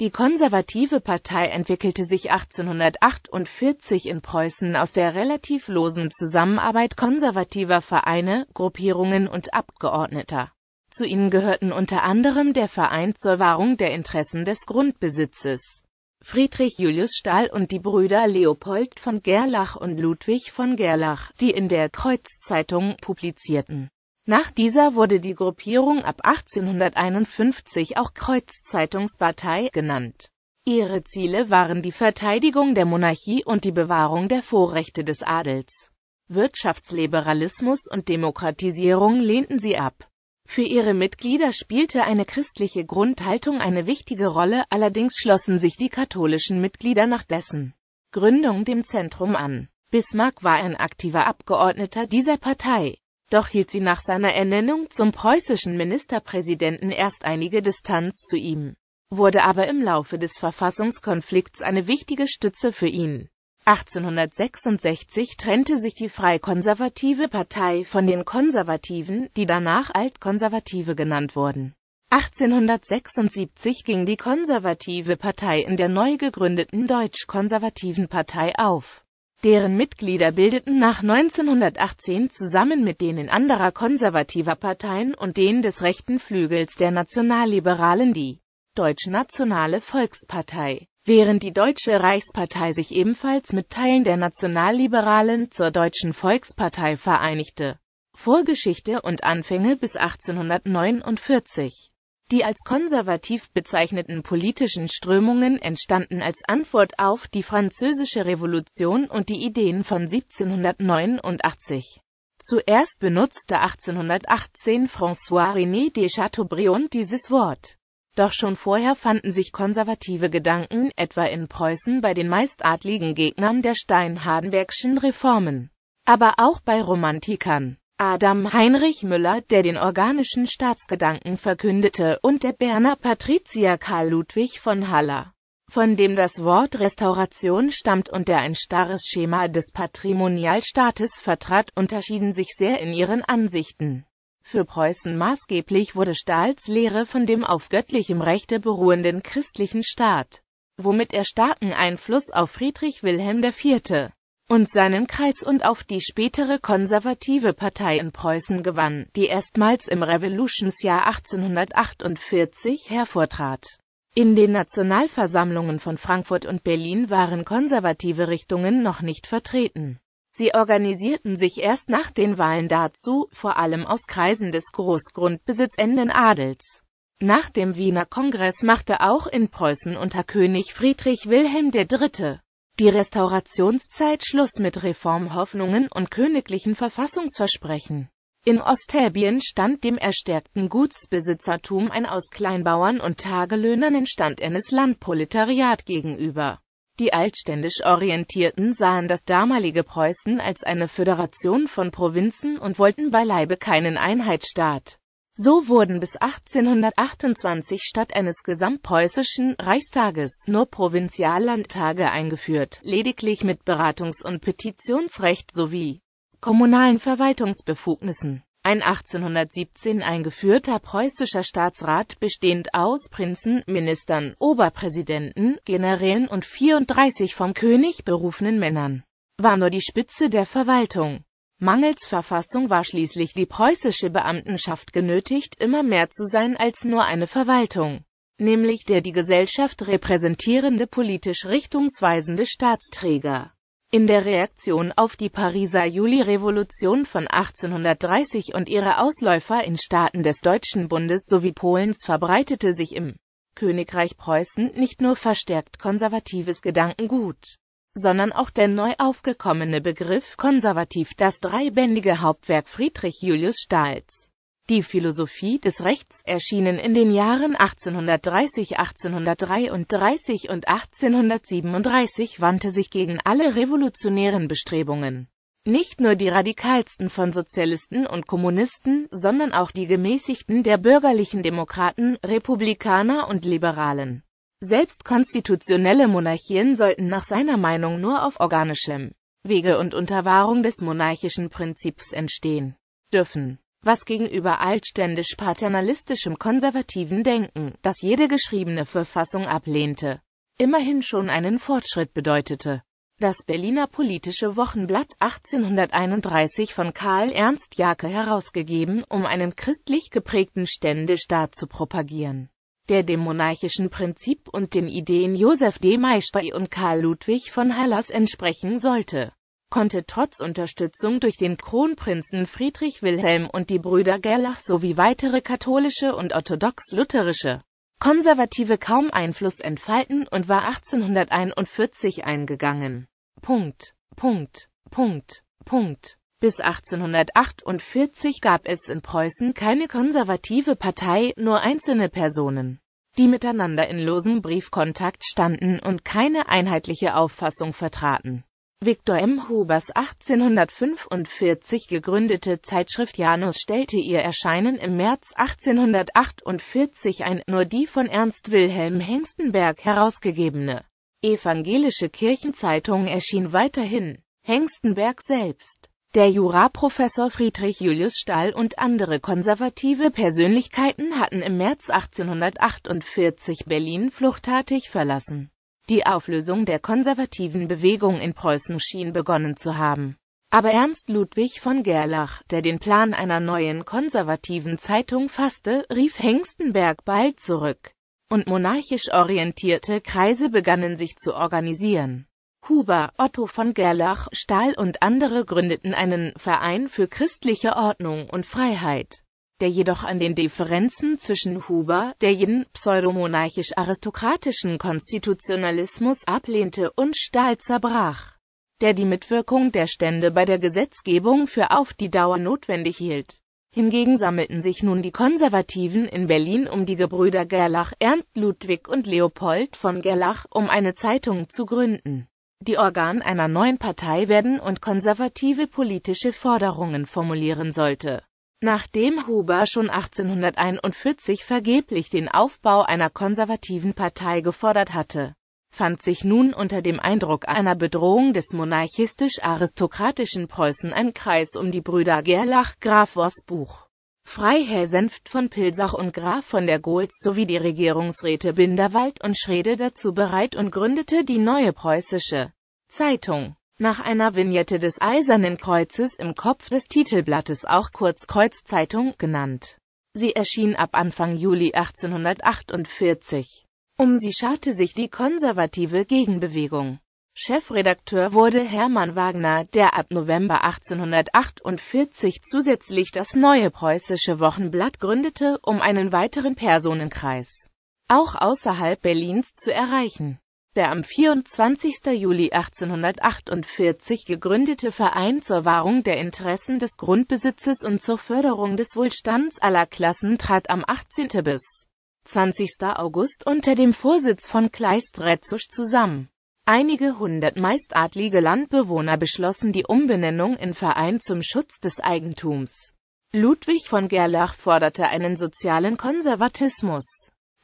Die konservative Partei entwickelte sich 1848 in Preußen aus der relativ losen Zusammenarbeit konservativer Vereine, Gruppierungen und Abgeordneter. Zu ihnen gehörten unter anderem der Verein zur Wahrung der Interessen des Grundbesitzes, Friedrich Julius Stahl und die Brüder Leopold von Gerlach und Ludwig von Gerlach, die in der Kreuzzeitung publizierten. Nach dieser wurde die Gruppierung ab 1851 auch Kreuzzeitungspartei genannt. Ihre Ziele waren die Verteidigung der Monarchie und die Bewahrung der Vorrechte des Adels. Wirtschaftsliberalismus und Demokratisierung lehnten sie ab. Für ihre Mitglieder spielte eine christliche Grundhaltung eine wichtige Rolle, allerdings schlossen sich die katholischen Mitglieder nach dessen Gründung dem Zentrum an. Bismarck war ein aktiver Abgeordneter dieser Partei. Doch hielt sie nach seiner Ernennung zum preußischen Ministerpräsidenten erst einige Distanz zu ihm, wurde aber im Laufe des Verfassungskonflikts eine wichtige Stütze für ihn. 1866 trennte sich die freikonservative Partei von den Konservativen, die danach Altkonservative genannt wurden. 1876 ging die konservative Partei in der neu gegründeten deutsch-konservativen Partei auf. Deren Mitglieder bildeten nach 1918 zusammen mit denen anderer konservativer Parteien und denen des rechten Flügels der Nationalliberalen die Deutsche Nationale Volkspartei, während die Deutsche Reichspartei sich ebenfalls mit Teilen der Nationalliberalen zur Deutschen Volkspartei vereinigte. Vorgeschichte und Anfänge bis 1849 die als konservativ bezeichneten politischen Strömungen entstanden als Antwort auf die Französische Revolution und die Ideen von 1789. Zuerst benutzte 1818 François-René de Chateaubriand dieses Wort. Doch schon vorher fanden sich konservative Gedanken, etwa in Preußen bei den meistadligen Gegnern der Steinhardenbergschen Reformen, aber auch bei Romantikern. Adam Heinrich Müller, der den organischen Staatsgedanken verkündete, und der Berner Patrizier Karl Ludwig von Haller, von dem das Wort Restauration stammt und der ein starres Schema des Patrimonialstaates vertrat, unterschieden sich sehr in ihren Ansichten. Für Preußen maßgeblich wurde Stahls Lehre von dem auf göttlichem Rechte beruhenden christlichen Staat, womit er starken Einfluss auf Friedrich Wilhelm IV und seinen Kreis und auf die spätere konservative Partei in Preußen gewann, die erstmals im Revolutionsjahr 1848 hervortrat. In den Nationalversammlungen von Frankfurt und Berlin waren konservative Richtungen noch nicht vertreten. Sie organisierten sich erst nach den Wahlen dazu, vor allem aus Kreisen des großgrundbesitzenden Adels. Nach dem Wiener Kongress machte auch in Preußen unter König Friedrich Wilhelm III die Restaurationszeit schloss mit Reformhoffnungen und königlichen Verfassungsversprechen. In Ostherbien stand dem erstärkten Gutsbesitzertum ein aus Kleinbauern und Tagelöhnern entstandenes Landproletariat gegenüber. Die altständisch Orientierten sahen das damalige Preußen als eine Föderation von Provinzen und wollten beileibe keinen Einheitsstaat. So wurden bis 1828 statt eines gesamtpreußischen Reichstages nur Provinziallandtage eingeführt, lediglich mit Beratungs- und Petitionsrecht sowie kommunalen Verwaltungsbefugnissen. Ein 1817 eingeführter preußischer Staatsrat bestehend aus Prinzen, Ministern, Oberpräsidenten, Generälen und 34 vom König berufenen Männern war nur die Spitze der Verwaltung. Mangels Verfassung war schließlich die preußische Beamtenschaft genötigt, immer mehr zu sein als nur eine Verwaltung, nämlich der die Gesellschaft repräsentierende politisch richtungsweisende Staatsträger. In der Reaktion auf die Pariser Juli-Revolution von 1830 und ihre Ausläufer in Staaten des Deutschen Bundes sowie Polens verbreitete sich im Königreich Preußen nicht nur verstärkt konservatives Gedankengut, sondern auch der neu aufgekommene Begriff konservativ, das dreibändige Hauptwerk Friedrich Julius Stahls. Die Philosophie des Rechts erschienen in den Jahren 1830, 1833 und 1837 wandte sich gegen alle revolutionären Bestrebungen. Nicht nur die radikalsten von Sozialisten und Kommunisten, sondern auch die gemäßigten der bürgerlichen Demokraten, Republikaner und Liberalen. Selbst konstitutionelle Monarchien sollten nach seiner Meinung nur auf organischem Wege und Unterwahrung des monarchischen Prinzips entstehen dürfen. Was gegenüber altständisch-paternalistischem konservativen Denken, das jede geschriebene Verfassung ablehnte, immerhin schon einen Fortschritt bedeutete. Das Berliner Politische Wochenblatt 1831 von Karl Ernst Jacke herausgegeben, um einen christlich geprägten Ständestaat zu propagieren der dem monarchischen Prinzip und den Ideen Josef D. Maischberg und Karl Ludwig von Hallas entsprechen sollte, konnte trotz Unterstützung durch den Kronprinzen Friedrich Wilhelm und die Brüder Gerlach sowie weitere katholische und orthodox-lutherische Konservative kaum Einfluss entfalten und war 1841 eingegangen. Punkt. Punkt. Punkt. Punkt. Bis 1848 gab es in Preußen keine konservative Partei, nur einzelne Personen, die miteinander in losem Briefkontakt standen und keine einheitliche Auffassung vertraten. Viktor M. Hubers 1845 gegründete Zeitschrift Janus stellte ihr Erscheinen im März 1848 ein, nur die von Ernst Wilhelm Hengstenberg herausgegebene evangelische Kirchenzeitung erschien weiterhin. Hengstenberg selbst der Juraprofessor Friedrich Julius Stahl und andere konservative Persönlichkeiten hatten im März 1848 Berlin fluchtartig verlassen. Die Auflösung der konservativen Bewegung in Preußen schien begonnen zu haben. Aber Ernst Ludwig von Gerlach, der den Plan einer neuen konservativen Zeitung fasste, rief Hengstenberg bald zurück. Und monarchisch orientierte Kreise begannen sich zu organisieren. Huber, Otto von Gerlach, Stahl und andere gründeten einen Verein für christliche Ordnung und Freiheit, der jedoch an den Differenzen zwischen Huber, der jeden pseudomonarchisch-aristokratischen Konstitutionalismus ablehnte, und Stahl zerbrach, der die Mitwirkung der Stände bei der Gesetzgebung für auf die Dauer notwendig hielt. Hingegen sammelten sich nun die Konservativen in Berlin um die Gebrüder Gerlach, Ernst Ludwig und Leopold von Gerlach, um eine Zeitung zu gründen die Organ einer neuen Partei werden und konservative politische Forderungen formulieren sollte. Nachdem Huber schon 1841 vergeblich den Aufbau einer konservativen Partei gefordert hatte, fand sich nun unter dem Eindruck einer Bedrohung des monarchistisch-aristokratischen Preußen ein Kreis um die Brüder Gerlach Graf Worsbuch. Freiherr Senft von Pilsach und Graf von der Gohls sowie die Regierungsräte Binderwald und Schrede dazu bereit und gründete die Neue Preußische Zeitung. Nach einer Vignette des Eisernen Kreuzes im Kopf des Titelblattes auch kurz Kreuzzeitung genannt. Sie erschien ab Anfang Juli 1848. Um sie scharte sich die konservative Gegenbewegung. Chefredakteur wurde Hermann Wagner, der ab November 1848 zusätzlich das Neue Preußische Wochenblatt gründete, um einen weiteren Personenkreis auch außerhalb Berlins zu erreichen. Der am 24. Juli 1848 gegründete Verein zur Wahrung der Interessen des Grundbesitzes und zur Förderung des Wohlstands aller Klassen trat am 18. bis 20. August unter dem Vorsitz von Kleist Retzusch zusammen. Einige hundert meistadlige Landbewohner beschlossen die Umbenennung in Verein zum Schutz des Eigentums. Ludwig von Gerlach forderte einen sozialen Konservatismus.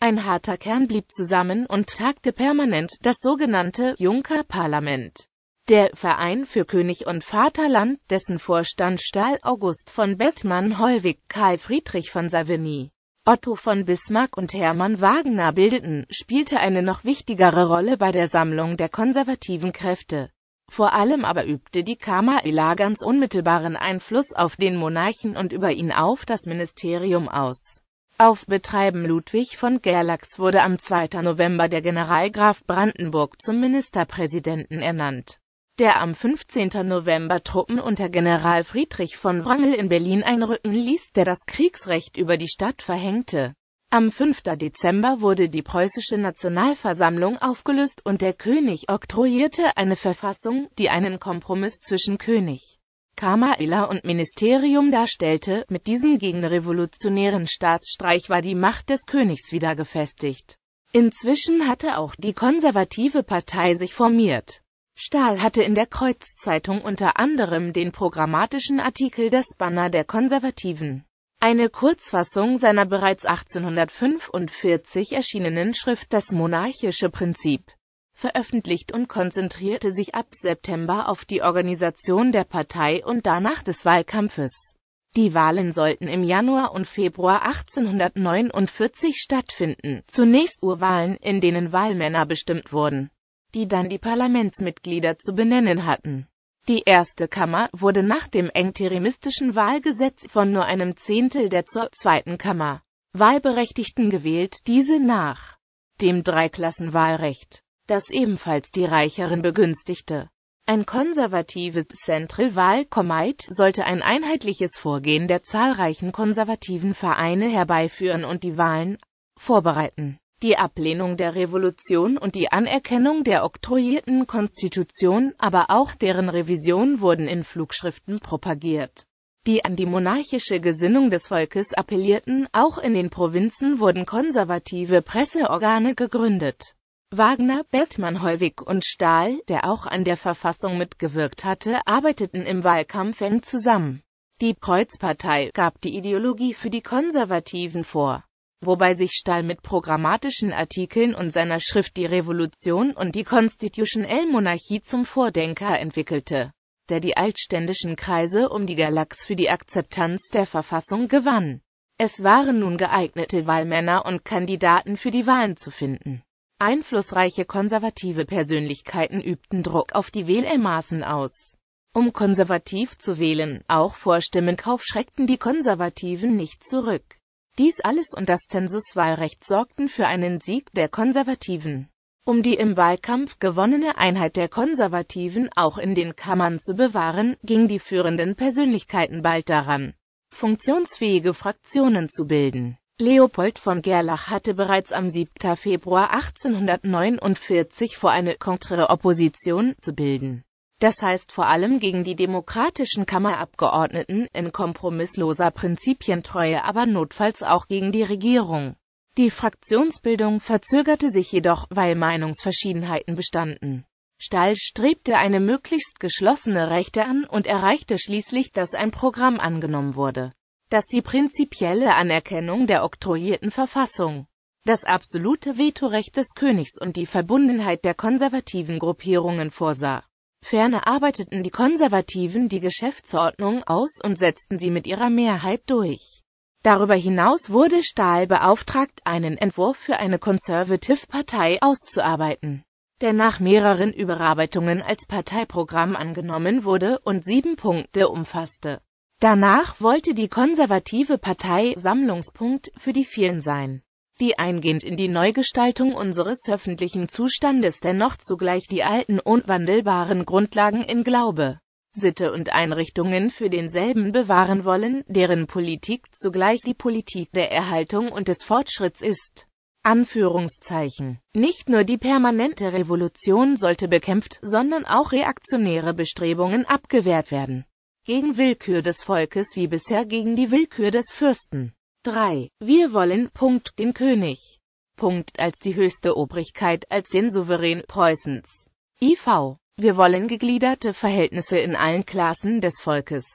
Ein harter Kern blieb zusammen und tagte permanent das sogenannte Junker Parlament. Der Verein für König und Vaterland, dessen Vorstand Stahl August von Bethmann Hollweg Karl Friedrich von Savigny Otto von Bismarck und Hermann Wagner bildeten, spielte eine noch wichtigere Rolle bei der Sammlung der konservativen Kräfte. Vor allem aber übte die Kammer Elagans unmittelbaren Einfluss auf den Monarchen und über ihn auf das Ministerium aus. Auf Betreiben Ludwig von Gerlachs wurde am 2. November der Generalgraf Brandenburg zum Ministerpräsidenten ernannt der am 15. November Truppen unter General Friedrich von Wrangel in Berlin einrücken ließ, der das Kriegsrecht über die Stadt verhängte. Am 5. Dezember wurde die preußische Nationalversammlung aufgelöst und der König oktroyierte eine Verfassung, die einen Kompromiss zwischen König Kammeriller und Ministerium darstellte, mit diesem gegenrevolutionären Staatsstreich war die Macht des Königs wieder gefestigt. Inzwischen hatte auch die konservative Partei sich formiert. Stahl hatte in der Kreuzzeitung unter anderem den programmatischen Artikel Das Banner der Konservativen, eine Kurzfassung seiner bereits 1845 erschienenen Schrift Das monarchische Prinzip, veröffentlicht und konzentrierte sich ab September auf die Organisation der Partei und danach des Wahlkampfes. Die Wahlen sollten im Januar und Februar 1849 stattfinden, zunächst Urwahlen, in denen Wahlmänner bestimmt wurden die dann die Parlamentsmitglieder zu benennen hatten. Die erste Kammer wurde nach dem engtherimistischen Wahlgesetz von nur einem Zehntel der zur zweiten Kammer Wahlberechtigten gewählt, diese nach dem Dreiklassenwahlrecht, das ebenfalls die Reicheren begünstigte. Ein konservatives Central Wahl Comite sollte ein einheitliches Vorgehen der zahlreichen konservativen Vereine herbeiführen und die Wahlen vorbereiten. Die Ablehnung der Revolution und die Anerkennung der oktroyierten Konstitution, aber auch deren Revision wurden in Flugschriften propagiert, die an die monarchische Gesinnung des Volkes appellierten. Auch in den Provinzen wurden konservative Presseorgane gegründet. Wagner, Bertmann, Heuwig und Stahl, der auch an der Verfassung mitgewirkt hatte, arbeiteten im Wahlkampf eng zusammen. Die Kreuzpartei gab die Ideologie für die Konservativen vor wobei sich Stahl mit programmatischen Artikeln und seiner Schrift die Revolution und die Constitutional Monarchie zum Vordenker entwickelte, der die altständischen Kreise um die Galax für die Akzeptanz der Verfassung gewann. Es waren nun geeignete Wahlmänner und Kandidaten für die Wahlen zu finden. Einflussreiche konservative Persönlichkeiten übten Druck auf die Wählermaßen aus. Um konservativ zu wählen, auch vor Stimmenkauf schreckten die Konservativen nicht zurück. Dies alles und das Zensuswahlrecht sorgten für einen Sieg der Konservativen. Um die im Wahlkampf gewonnene Einheit der Konservativen auch in den Kammern zu bewahren, ging die führenden Persönlichkeiten bald daran, funktionsfähige Fraktionen zu bilden. Leopold von Gerlach hatte bereits am 7. Februar 1849 vor, eine kontrere Opposition zu bilden. Das heißt vor allem gegen die demokratischen Kammerabgeordneten, in kompromissloser Prinzipientreue aber notfalls auch gegen die Regierung. Die Fraktionsbildung verzögerte sich jedoch, weil Meinungsverschiedenheiten bestanden. Stahl strebte eine möglichst geschlossene Rechte an und erreichte schließlich, dass ein Programm angenommen wurde, das die prinzipielle Anerkennung der oktroyierten Verfassung, das absolute Vetorecht des Königs und die Verbundenheit der konservativen Gruppierungen vorsah. Ferner arbeiteten die Konservativen die Geschäftsordnung aus und setzten sie mit ihrer Mehrheit durch. Darüber hinaus wurde Stahl beauftragt, einen Entwurf für eine Conservative-Partei auszuarbeiten, der nach mehreren Überarbeitungen als Parteiprogramm angenommen wurde und sieben Punkte umfasste. Danach wollte die konservative Partei Sammlungspunkt für die vielen sein die eingehend in die Neugestaltung unseres öffentlichen Zustandes dennoch zugleich die alten unwandelbaren Grundlagen in Glaube, Sitte und Einrichtungen für denselben bewahren wollen, deren Politik zugleich die Politik der Erhaltung und des Fortschritts ist. Anführungszeichen. Nicht nur die permanente Revolution sollte bekämpft, sondern auch reaktionäre Bestrebungen abgewehrt werden. Gegen Willkür des Volkes wie bisher gegen die Willkür des Fürsten. 3. Wir wollen Punkt, den König. Punkt als die höchste Obrigkeit, als den Souverän Preußens. IV. Wir wollen gegliederte Verhältnisse in allen Klassen des Volkes,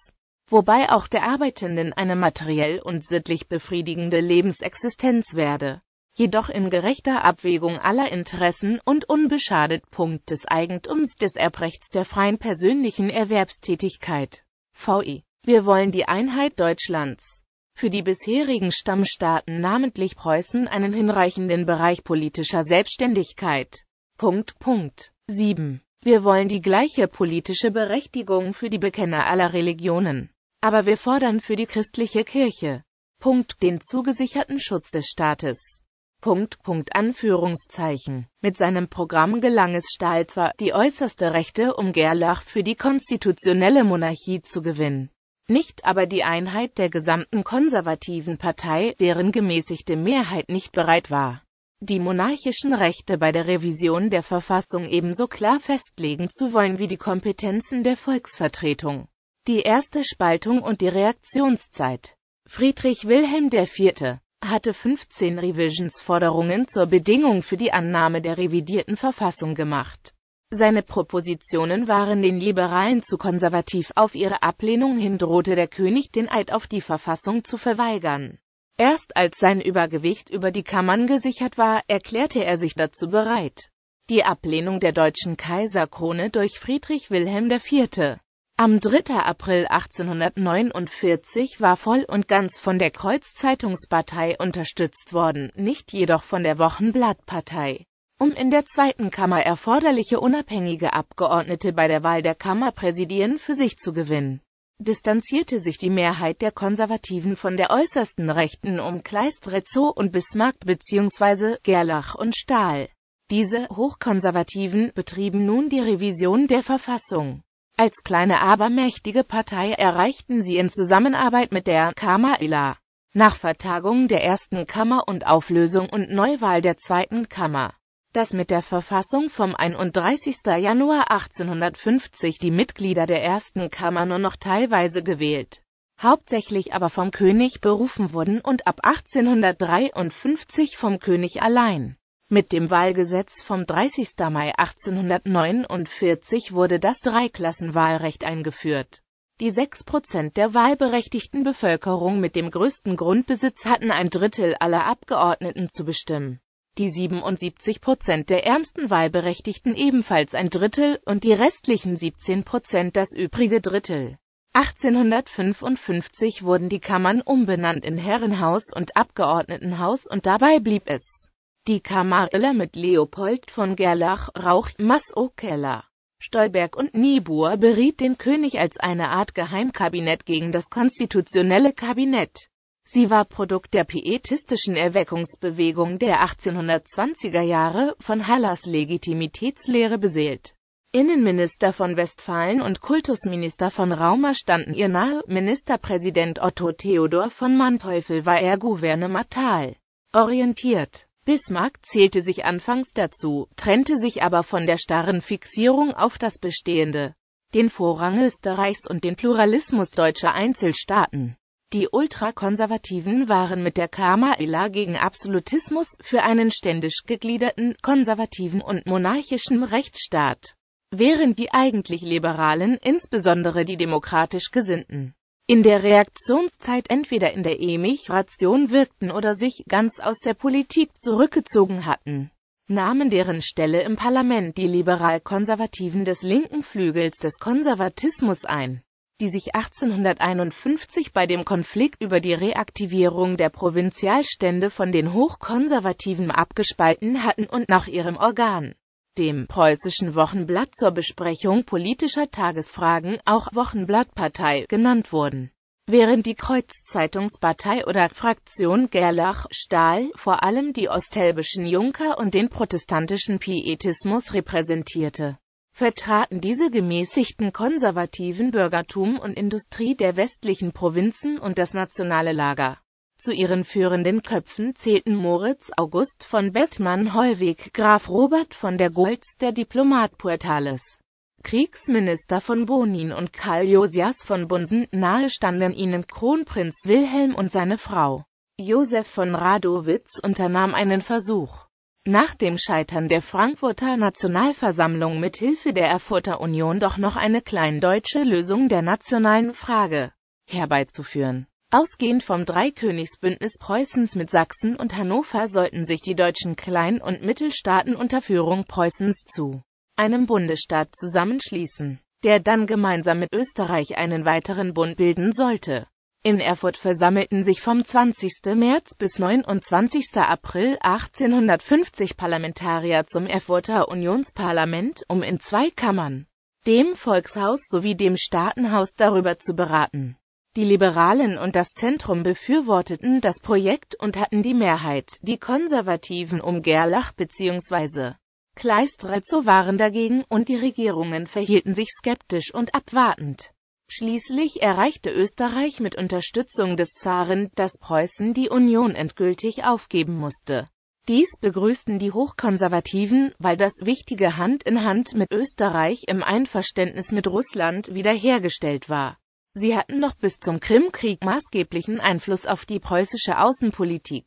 wobei auch der Arbeitenden eine materiell und sittlich befriedigende Lebensexistenz werde, jedoch in gerechter Abwägung aller Interessen und unbeschadet Punkt des Eigentums des Erbrechts der freien persönlichen Erwerbstätigkeit. VI. Wir wollen die Einheit Deutschlands für die bisherigen Stammstaaten namentlich Preußen einen hinreichenden Bereich politischer Selbstständigkeit. Punkt, Punkt. 7. Wir wollen die gleiche politische Berechtigung für die Bekenner aller Religionen. Aber wir fordern für die christliche Kirche. Punkt, den zugesicherten Schutz des Staates. Punkt, Punkt, Anführungszeichen. Mit seinem Programm gelang es Stahl zwar, die äußerste Rechte um Gerlach für die konstitutionelle Monarchie zu gewinnen, nicht aber die Einheit der gesamten konservativen Partei, deren gemäßigte Mehrheit nicht bereit war, die monarchischen Rechte bei der Revision der Verfassung ebenso klar festlegen zu wollen wie die Kompetenzen der Volksvertretung. Die erste Spaltung und die Reaktionszeit. Friedrich Wilhelm IV. hatte 15 Revisionsforderungen zur Bedingung für die Annahme der revidierten Verfassung gemacht. Seine Propositionen waren den Liberalen zu konservativ, auf ihre Ablehnung hin drohte der König den Eid auf die Verfassung zu verweigern. Erst als sein Übergewicht über die Kammern gesichert war, erklärte er sich dazu bereit. Die Ablehnung der deutschen Kaiserkrone durch Friedrich Wilhelm IV. Am 3. April 1849 war voll und ganz von der Kreuzzeitungspartei unterstützt worden, nicht jedoch von der Wochenblattpartei um in der zweiten Kammer erforderliche unabhängige Abgeordnete bei der Wahl der Kammerpräsidien für sich zu gewinnen. Distanzierte sich die Mehrheit der Konservativen von der äußersten Rechten um Kleist-Rezot und Bismarck bzw. Gerlach und Stahl. Diese Hochkonservativen betrieben nun die Revision der Verfassung. Als kleine aber mächtige Partei erreichten sie in Zusammenarbeit mit der Kammer Ila nach Vertagung der ersten Kammer und Auflösung und Neuwahl der zweiten Kammer dass mit der Verfassung vom 31. Januar 1850 die Mitglieder der ersten Kammer nur noch teilweise gewählt, hauptsächlich aber vom König berufen wurden und ab 1853 vom König allein. Mit dem Wahlgesetz vom 30. Mai 1849 wurde das Dreiklassenwahlrecht eingeführt. Die sechs Prozent der wahlberechtigten Bevölkerung mit dem größten Grundbesitz hatten ein Drittel aller Abgeordneten zu bestimmen die 77 Prozent der ärmsten Wahlberechtigten ebenfalls ein Drittel und die restlichen 17 Prozent das übrige Drittel. 1855 wurden die Kammern umbenannt in Herrenhaus und Abgeordnetenhaus und dabei blieb es. Die Kammer mit Leopold von Gerlach, Rauch, Masso keller Stolberg und Niebuhr beriet den König als eine Art Geheimkabinett gegen das konstitutionelle Kabinett. Sie war Produkt der pietistischen Erweckungsbewegung der 1820er Jahre, von Hallers Legitimitätslehre beseelt. Innenminister von Westfalen und Kultusminister von Raumer standen ihr nahe, Ministerpräsident Otto Theodor von Manteuffel war er gouvernemental orientiert. Bismarck zählte sich anfangs dazu, trennte sich aber von der starren Fixierung auf das Bestehende, den Vorrang Österreichs und den Pluralismus deutscher Einzelstaaten. Die Ultrakonservativen waren mit der kama gegen Absolutismus für einen ständisch gegliederten, konservativen und monarchischen Rechtsstaat, während die eigentlich Liberalen, insbesondere die demokratisch Gesinnten, in der Reaktionszeit entweder in der Emigration wirkten oder sich ganz aus der Politik zurückgezogen hatten, nahmen deren Stelle im Parlament die liberal-konservativen des linken Flügels des Konservatismus ein die sich 1851 bei dem Konflikt über die Reaktivierung der Provinzialstände von den Hochkonservativen abgespalten hatten und nach ihrem Organ, dem Preußischen Wochenblatt zur Besprechung politischer Tagesfragen, auch Wochenblattpartei, genannt wurden. Während die Kreuzzeitungspartei oder Fraktion Gerlach-Stahl vor allem die ostelbischen Junker und den protestantischen Pietismus repräsentierte vertraten diese gemäßigten konservativen Bürgertum und Industrie der westlichen Provinzen und das nationale Lager. Zu ihren führenden Köpfen zählten Moritz August von Bethmann Hollweg, Graf Robert von der Goltz, der Diplomat Puertales, Kriegsminister von Bonin und Karl Josias von Bunsen, nahe standen ihnen Kronprinz Wilhelm und seine Frau. Josef von Radowitz unternahm einen Versuch, nach dem Scheitern der Frankfurter Nationalversammlung mit Hilfe der Erfurter Union doch noch eine kleindeutsche Lösung der nationalen Frage herbeizuführen. Ausgehend vom Dreikönigsbündnis Preußens mit Sachsen und Hannover sollten sich die deutschen Klein- und Mittelstaaten unter Führung Preußens zu einem Bundesstaat zusammenschließen, der dann gemeinsam mit Österreich einen weiteren Bund bilden sollte. In Erfurt versammelten sich vom 20. März bis 29. April 1850 Parlamentarier zum Erfurter Unionsparlament, um in zwei Kammern, dem Volkshaus sowie dem Staatenhaus darüber zu beraten. Die Liberalen und das Zentrum befürworteten das Projekt und hatten die Mehrheit, die Konservativen um Gerlach bzw. Kleistretzow waren dagegen und die Regierungen verhielten sich skeptisch und abwartend. Schließlich erreichte Österreich mit Unterstützung des Zaren, dass Preußen die Union endgültig aufgeben musste. Dies begrüßten die Hochkonservativen, weil das wichtige Hand in Hand mit Österreich im Einverständnis mit Russland wiederhergestellt war. Sie hatten noch bis zum Krimkrieg maßgeblichen Einfluss auf die preußische Außenpolitik.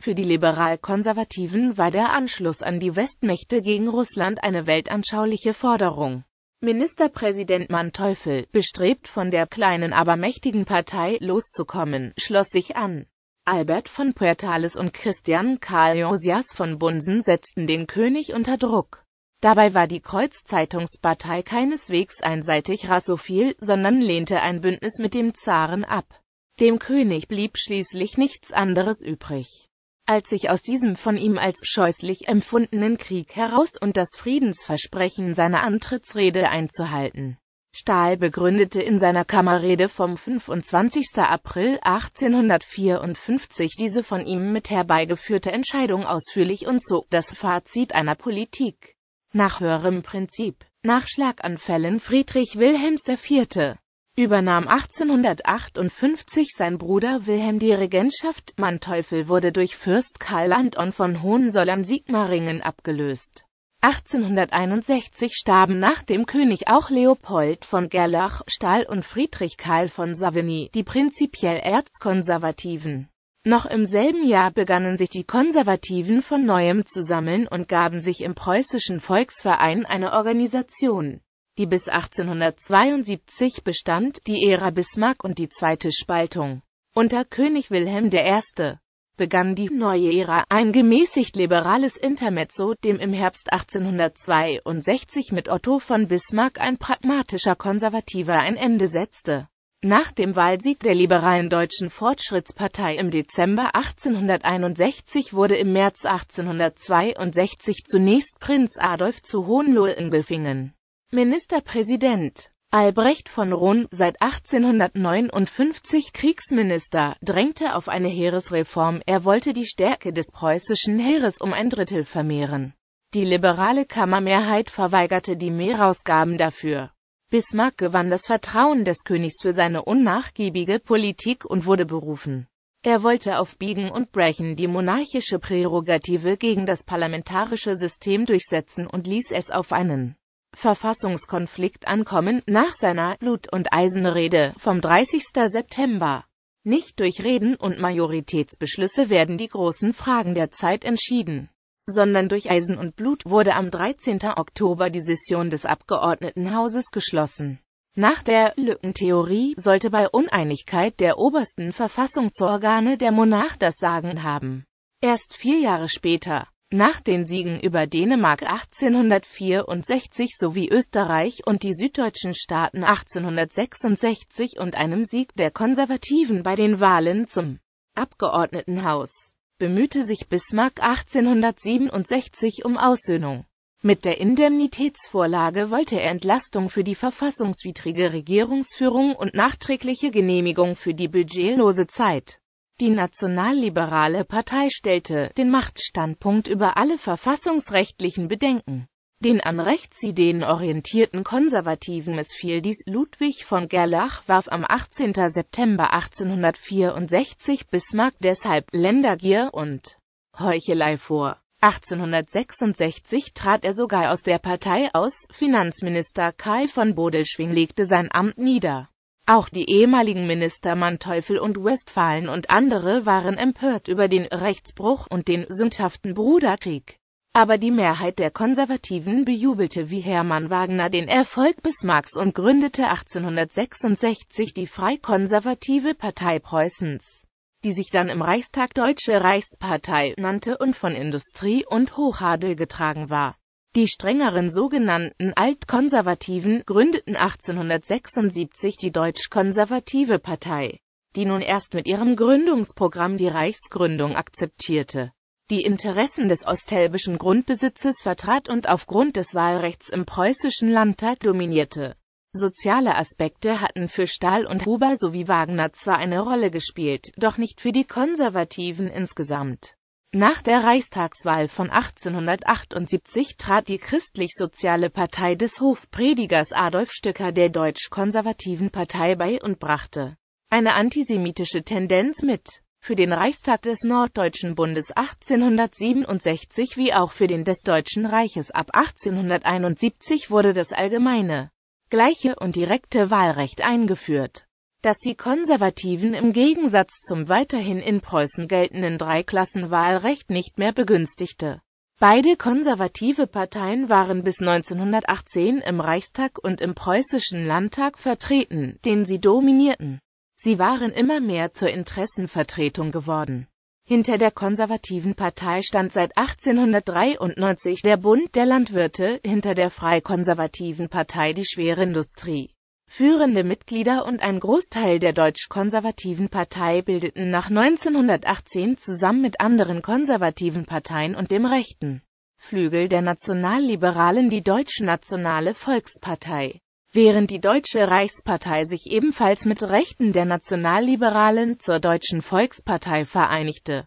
Für die Liberal-Konservativen war der Anschluss an die Westmächte gegen Russland eine weltanschauliche Forderung. Ministerpräsident Manteuffel, bestrebt von der kleinen aber mächtigen Partei loszukommen, schloss sich an. Albert von Puertales und Christian Karl Josias von Bunsen setzten den König unter Druck. Dabei war die Kreuzzeitungspartei keineswegs einseitig rassophil, sondern lehnte ein Bündnis mit dem Zaren ab. Dem König blieb schließlich nichts anderes übrig. Als sich aus diesem von ihm als scheußlich empfundenen Krieg heraus und das Friedensversprechen seiner Antrittsrede einzuhalten, Stahl begründete in seiner Kammerrede vom 25. April 1854 diese von ihm mit herbeigeführte Entscheidung ausführlich und zog das Fazit einer Politik nach höherem Prinzip. Nach Schlaganfällen Friedrich Wilhelms IV übernahm 1858 sein Bruder Wilhelm die Regentschaft, Manteuffel wurde durch Fürst Karl Landon von Hohenzollern-Sigmaringen abgelöst. 1861 starben nach dem König auch Leopold von Gerlach, Stahl und Friedrich Karl von Savigny, die prinzipiell Erzkonservativen. Noch im selben Jahr begannen sich die Konservativen von neuem zu sammeln und gaben sich im Preußischen Volksverein eine Organisation die bis 1872 bestand, die Ära Bismarck und die zweite Spaltung. Unter König Wilhelm I. begann die neue Ära, ein gemäßigt liberales Intermezzo, dem im Herbst 1862 mit Otto von Bismarck ein pragmatischer Konservativer ein Ende setzte. Nach dem Wahlsieg der liberalen Deutschen Fortschrittspartei im Dezember 1861 wurde im März 1862 zunächst Prinz Adolf zu Hohenlohe-Ingelfingen Ministerpräsident Albrecht von Roon, seit 1859 Kriegsminister, drängte auf eine Heeresreform, er wollte die Stärke des preußischen Heeres um ein Drittel vermehren. Die liberale Kammermehrheit verweigerte die Mehrausgaben dafür. Bismarck gewann das Vertrauen des Königs für seine unnachgiebige Politik und wurde berufen. Er wollte auf Biegen und Brechen die monarchische Prärogative gegen das parlamentarische System durchsetzen und ließ es auf einen Verfassungskonflikt ankommen, nach seiner Blut- und Eisenrede vom 30. September. Nicht durch Reden und Majoritätsbeschlüsse werden die großen Fragen der Zeit entschieden, sondern durch Eisen und Blut wurde am 13. Oktober die Session des Abgeordnetenhauses geschlossen. Nach der Lückentheorie sollte bei Uneinigkeit der obersten Verfassungsorgane der Monarch das Sagen haben. Erst vier Jahre später, nach den Siegen über Dänemark 1864 sowie Österreich und die süddeutschen Staaten 1866 und einem Sieg der Konservativen bei den Wahlen zum Abgeordnetenhaus bemühte sich Bismarck 1867 um Aussöhnung. Mit der Indemnitätsvorlage wollte er Entlastung für die verfassungswidrige Regierungsführung und nachträgliche Genehmigung für die budgetlose Zeit die nationalliberale Partei stellte den Machtstandpunkt über alle verfassungsrechtlichen Bedenken. Den an Rechtsideen orientierten Konservativen missfiel dies. Ludwig von Gerlach warf am 18. September 1864 Bismarck deshalb Ländergier und Heuchelei vor. 1866 trat er sogar aus der Partei aus, Finanzminister Karl von Bodelschwing legte sein Amt nieder. Auch die ehemaligen Minister Manteuffel und Westphalen und andere waren empört über den Rechtsbruch und den sündhaften Bruderkrieg. Aber die Mehrheit der Konservativen bejubelte wie Hermann Wagner den Erfolg Bismarcks und gründete 1866 die Freikonservative Partei Preußens, die sich dann im Reichstag Deutsche Reichspartei nannte und von Industrie und Hochadel getragen war. Die strengeren sogenannten Altkonservativen gründeten 1876 die Deutsch-Konservative Partei, die nun erst mit ihrem Gründungsprogramm die Reichsgründung akzeptierte die Interessen des ostelbischen Grundbesitzes vertrat und aufgrund des Wahlrechts im preußischen Landtag dominierte. Soziale Aspekte hatten für Stahl und Huber sowie Wagner zwar eine Rolle gespielt, doch nicht für die Konservativen insgesamt. Nach der Reichstagswahl von 1878 trat die Christlich-Soziale Partei des Hofpredigers Adolf Stücker der deutsch-konservativen Partei bei und brachte eine antisemitische Tendenz mit. Für den Reichstag des Norddeutschen Bundes 1867 wie auch für den des Deutschen Reiches ab 1871 wurde das allgemeine, gleiche und direkte Wahlrecht eingeführt dass die Konservativen im Gegensatz zum weiterhin in Preußen geltenden Dreiklassenwahlrecht nicht mehr begünstigte. Beide konservative Parteien waren bis 1918 im Reichstag und im preußischen Landtag vertreten, den sie dominierten. Sie waren immer mehr zur Interessenvertretung geworden. Hinter der konservativen Partei stand seit 1893 der Bund der Landwirte, hinter der freikonservativen Partei die Schwerindustrie. Führende Mitglieder und ein Großteil der deutsch-konservativen Partei bildeten nach 1918 zusammen mit anderen konservativen Parteien und dem rechten Flügel der Nationalliberalen die Deutsch-Nationale Volkspartei, während die Deutsche Reichspartei sich ebenfalls mit Rechten der Nationalliberalen zur Deutschen Volkspartei vereinigte